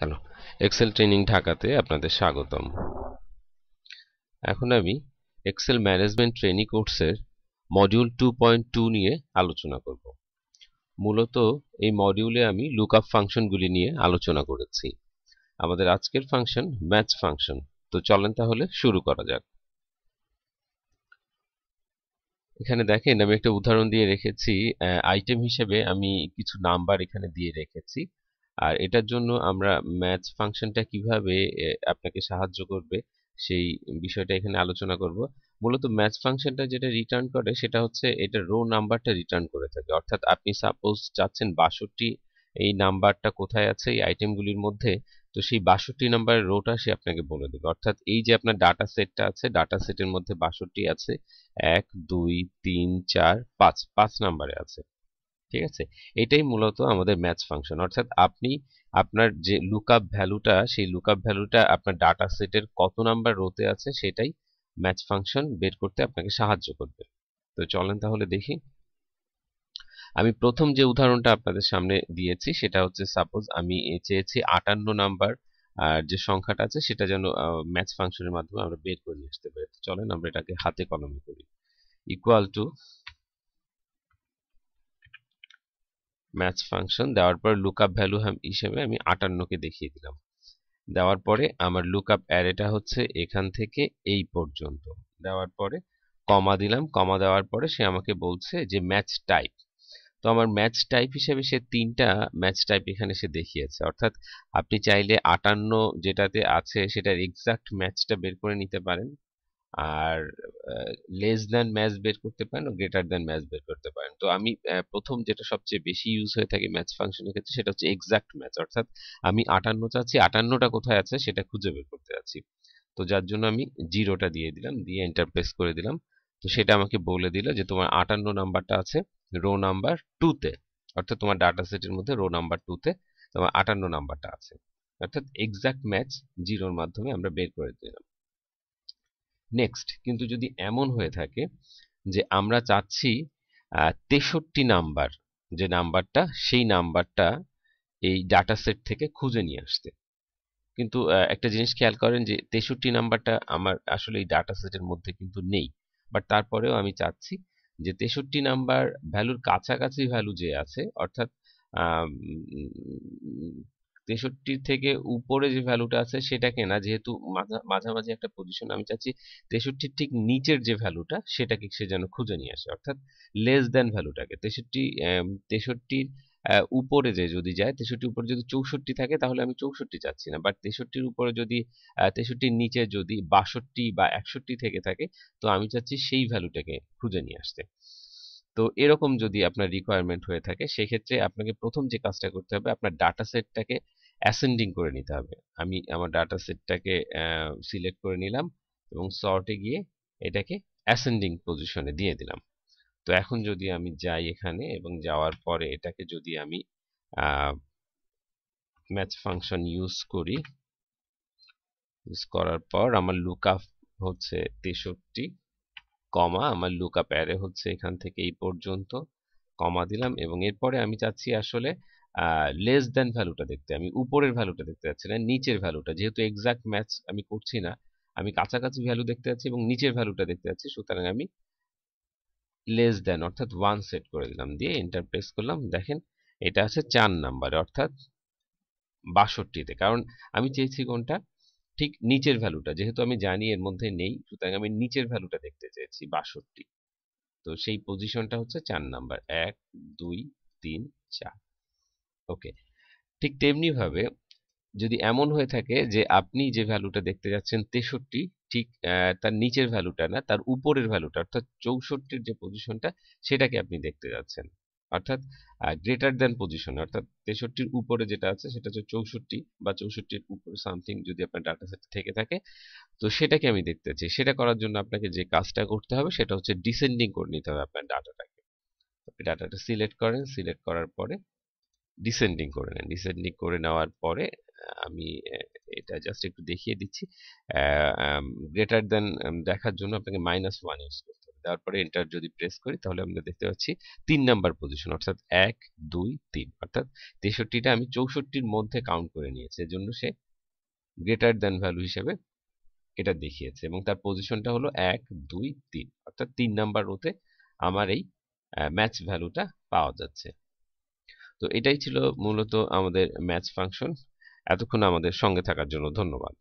hello Excel training ঢাকাতে আপনাদের স্বাগতম এখন আমি এক্সেল ম্যানেজমেন্ট ট্রেনিং কোর্সের মডিউল টু পয়েন্ট টু নিয়ে আলোচনা করব মূলত এই মডিউলে আমি লুক আপ ফাংশনগুলি নিয়ে আলোচনা করেছি আমাদের আজকের ফাংশন ম্যাচ ফাংশন তো চলেন তাহলে শুরু করা যাক এখানে দেখেন আমি একটা উদাহরণ দিয়ে রেখেছি আইটেম হিসেবে আমি কিছু নাম্বার এখানে দিয়ে রেখেছি আর এটার জন্য আমরা ম্যাথ ফাংশনটা কিভাবে আপনাকে সাহায্য করবে সেই বিষয়টা এখানে আলোচনা করব মূলত ম্যাথ ফাংশনটা যেটা রিটার্ন করে সেটা হচ্ছে এটা রো নাম্বারটা রিটার্ন করে থাকে অর্থাৎ আপনি সাপোজ চাচ্ছেন বাষট্টি এই নাম্বারটা কোথায় আছে এই আইটেমগুলির মধ্যে তো সেই বাষট্টি নাম্বারের রোটা সে আপনাকে বলে দেবে অর্থাৎ এই যে আপনার ডাটা সেটটা আছে ডাটা সেটের মধ্যে বাষট্টি আছে এক দুই তিন চার পাঁচ পাঁচ নাম্বারে আছে ঠিক আছে এটাই মূলত আমাদের ম্যাচ ফাংশন অর্থাৎ আপনি আপনার যে লুক আপ ভ্যালুটা সেই লুক আপ ভ্যালুটা আপনার ডাটা সেটের কত নাম্বার রোতে আছে সেটাই ম্যাচ ফাংশন বের করতে আপনাকে সাহায্য করবে তো চলেন তাহলে দেখি আমি প্রথম যে উদাহরণটা আপনাদের সামনে দিয়েছি সেটা হচ্ছে সাপোজ আমি চেয়েছি আটান্ন নাম্বার আর যে সংখ্যাটা আছে সেটা যেন ম্যাচ ফাংশনের মাধ্যমে আমরা বের করে নিয়ে আসতে পারি চলেন আমরা এটাকে হাতে কলমে করি ইকুয়াল টু ম্যাচ ফাংশন দেওয়ার পর আপ ভ্যালু হিসেবে আমি আটান্নকে দেখিয়ে দিলাম দেওয়ার পরে আমার লুক আপ অ্যারেটা হচ্ছে এখান থেকে এই পর্যন্ত দেওয়ার পরে কমা দিলাম কমা দেওয়ার পরে সে আমাকে বলছে যে ম্যাচ টাইপ তো আমার ম্যাচ টাইপ হিসেবে সে তিনটা ম্যাচ টাইপ এখানে সে দেখিয়েছে অর্থাৎ আপনি চাইলে আটান্ন যেটাতে আছে সেটার এক্সাক্ট ম্যাচটা বের করে নিতে পারেন আর লেস দেন ম্যাচ বের করতে পারেন ও গ্রেটার দেন ম্যাচ বের করতে পারেন তো আমি প্রথম যেটা সবচেয়ে বেশি ইউজ হয়ে থাকে ম্যাচ ফাংশনের ক্ষেত্রে সেটা হচ্ছে এক্সাক্ট ম্যাচ অর্থাৎ আমি আটান্ন চাচ্ছি আটান্নটা কোথায় আছে সেটা খুঁজে বের করতে চাচ্ছি তো যার জন্য আমি জিরোটা দিয়ে দিলাম দিয়ে এন্টারপ্রেস করে দিলাম তো সেটা আমাকে বলে দিল যে তোমার আটান্ন নাম্বারটা আছে রো নাম্বার টুতে অর্থাৎ তোমার ডাটা সেটের মধ্যে রো নাম্বার টুতে তোমার আটান্ন নাম্বারটা আছে অর্থাৎ এক্সাক্ট ম্যাচ জিরোর মাধ্যমে আমরা বের করে দিলাম নেক্সট কিন্তু যদি এমন হয়ে থাকে যে আমরা চাচ্ছি তেষট্টি নাম্বার যে নাম্বারটা সেই নাম্বারটা এই ডাটা সেট থেকে খুঁজে নিয়ে আসতে কিন্তু একটা জিনিস খেয়াল করেন যে তেষট্টি নাম্বারটা আমার আসলে এই ডাটা সেটের মধ্যে কিন্তু নেই বাট তারপরেও আমি চাচ্ছি যে তেষট্টি নাম্বার ভ্যালুর কাছাকাছি ভ্যালু যে আছে অর্থাৎ তেষট্টি থেকে উপরে যে ভ্যালুটা আছে সেটা কেনা যেহেতু মাঝামাঝি একটা পজিশন আমি চাচ্ছি তেষট্টির ঠিক নিচের যে ভ্যালুটা সেটাকে সে যেন খুঁজে নিয়ে আসে অর্থাৎ লেস দেন ভ্যালুটাকে তেষট্টি তেষট্টির উপরে যে যদি যায় তেষট্টির উপরে যদি চৌষট্টি থাকে তাহলে আমি চৌষট্টি চাচ্ছি না বাট তেষট্টির উপরে যদি তেষট্টির নিচে যদি বাষট্টি বা একষট্টি থেকে থাকে তো আমি চাচ্ছি সেই ভ্যালুটাকে খুঁজে নিয়ে আসতে তো এরকম যদি আপনার রিকোয়ারমেন্ট হয়ে থাকে সেক্ষেত্রে আপনাকে প্রথম যে কাজটা করতে হবে আপনার ডাটা সেটটাকে অ্যাসেন্ডিং করে নিতে হবে আমি আমার ডাটা সেটটাকে সিলেক্ট করে নিলাম এবং সর্টে গিয়ে এটাকে অ্যাসেন্ডিং পজিশনে দিয়ে দিলাম তো এখন যদি আমি যাই এখানে এবং যাওয়ার পরে এটাকে যদি আমি ম্যাচ ফাংশন ইউজ করি ইউজ করার পর আমার লুক আপ হচ্ছে তেষট্টি কমা আমার লুকা অ্যারে হচ্ছে এখান থেকে এই পর্যন্ত কমা দিলাম এবং এরপরে আমি চাচ্ছি আসলে লেস দেন ভ্যালুটা দেখতে আমি উপরের ভ্যালুটা দেখতে চাচ্ছি না নিচের ভ্যালুটা যেহেতু এক্সাক্ট ম্যাচ আমি করছি না আমি কাছাকাছি ভ্যালু দেখতে যাচ্ছি এবং নিচের ভ্যালুটা দেখতে যাচ্ছি সুতরাং আমি লেস দেন অর্থাৎ ওয়ান সেট করে দিলাম দিয়ে এন্টার প্রেস করলাম দেখেন এটা আছে চার নাম্বারে অর্থাৎ বাষট্টিতে কারণ আমি চেয়েছি কোনটা ঠিক নিচের ভ্যালুটা যেহেতু আমি জানি এর মধ্যে নেই সুতরাং আমি নিচের ভ্যালুটা দেখতে চাইছি বাষট্টি তো সেই পজিশনটা হচ্ছে চার নাম্বার এক দুই তিন চার ওকে ঠিক তেমনিভাবে যদি এমন হয়ে থাকে যে আপনি যে ভ্যালুটা দেখতে যাচ্ছেন তেষট্টি ঠিক তার নিচের ভ্যালুটা না তার উপরের ভ্যালুটা অর্থাৎ চৌষট্টির যে পজিশনটা সেটাকে আপনি দেখতে যাচ্ছেন অর্থাৎ গ্রেটার দ্যান পজিশন অর্থাৎ তেষট্টির উপরে যেটা আছে সেটা হচ্ছে চৌষট্টি বা চৌষট্টির উপরে সামথিং যদি আপনার ডাটা সেট থেকে থাকে তো সেটাকে আমি দেখতে চাই সেটা করার জন্য আপনাকে যে কাজটা করতে হবে সেটা হচ্ছে ডিসেন্ডিং করে নিতে হবে আপনার ডাটাটাকে আপনি ডাটাটা সিলেক্ট করেন সিলেক্ট করার পরে ডিসেন্ডিং করে নেন ডিসেন্ডিং করে নেওয়ার পরে আমি এটা জাস্ট একটু দেখিয়ে দিচ্ছি গ্রেটার দেন দেখার জন্য আপনাকে মাইনাস ওয়ান ইউজ করতে তারপরে এন্টার যদি প্রেস করি তাহলে আমরা দেখতে পাচ্ছি তিন নাম্বার পজিশন অর্থাৎ এক দুই তিন অর্থাৎ তেষট্টিটা আমি চৌষট্টির মধ্যে কাউন্ট করে নিয়েছি এজন্য সে গ্রেটার দ্যান ভ্যালু হিসেবে এটা দেখিয়েছে এবং তার পজিশনটা হলো এক দুই তিন অর্থাৎ তিন নাম্বার রোতে আমার এই ম্যাচ ভ্যালুটা পাওয়া যাচ্ছে তো এটাই ছিল মূলত আমাদের ম্যাচ ফাংশন এতক্ষণ আমাদের সঙ্গে থাকার জন্য ধন্যবাদ